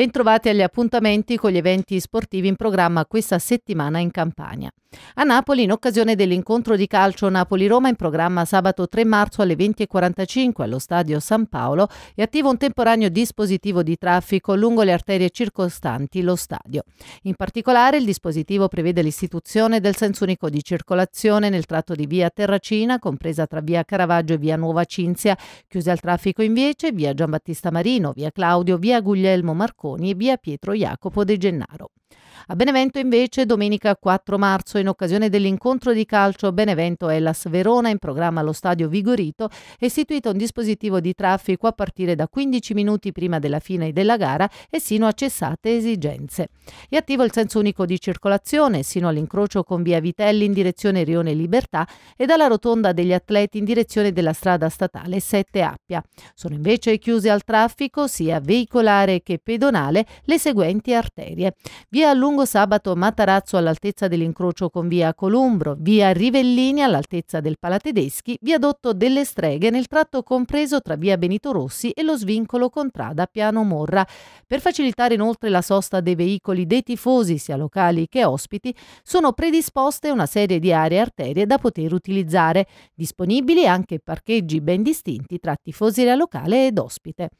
Bentrovati agli appuntamenti con gli eventi sportivi in programma questa settimana in Campania. A Napoli, in occasione dell'incontro di calcio Napoli-Roma in programma sabato 3 marzo alle 20.45 allo stadio San Paolo, è attivo un temporaneo dispositivo di traffico lungo le arterie circostanti lo stadio. In particolare, il dispositivo prevede l'istituzione del senso unico di circolazione nel tratto di via Terracina, compresa tra via Caravaggio e via Nuova Cinzia, chiuse al traffico invece via Giambattista Marino, via Claudio, via Guglielmo Marconi e via Pietro Jacopo De Gennaro. A Benevento invece domenica 4 marzo in occasione dell'incontro di calcio Benevento Elas Verona in programma allo stadio Vigorito è istituito un dispositivo di traffico a partire da 15 minuti prima della fine della gara e sino a cessate esigenze. È attivo il senso unico di circolazione sino all'incrocio con via Vitelli in direzione Rione Libertà e dalla rotonda degli atleti in direzione della strada statale 7 Appia. Sono invece chiuse al traffico sia veicolare che pedonale le seguenti arterie. Vi via Lungo Sabato Matarazzo all'altezza dell'incrocio con via Columbro, via Rivellini all'altezza del Palatedeschi, viadotto delle Streghe nel tratto compreso tra via Benito Rossi e lo svincolo contrada Piano Morra. Per facilitare inoltre la sosta dei veicoli dei tifosi, sia locali che ospiti, sono predisposte una serie di aree arterie da poter utilizzare, disponibili anche parcheggi ben distinti tra tifoseria locale ed ospite.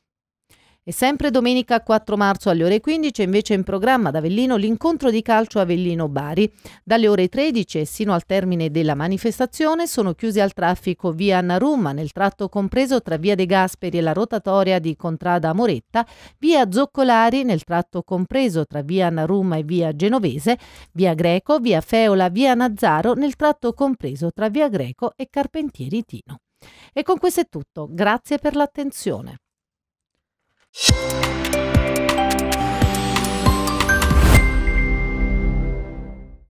E sempre domenica 4 marzo alle ore 15 invece in programma ad Avellino l'incontro di calcio Avellino-Bari. Dalle ore 13 e sino al termine della manifestazione sono chiusi al traffico via Narumma nel tratto compreso tra via De Gasperi e la rotatoria di Contrada Moretta, via Zoccolari nel tratto compreso tra via Narumma e via Genovese, via Greco, via Feola, via Nazzaro nel tratto compreso tra via Greco e Carpentieri Tino. E con questo è tutto, grazie per l'attenzione. Música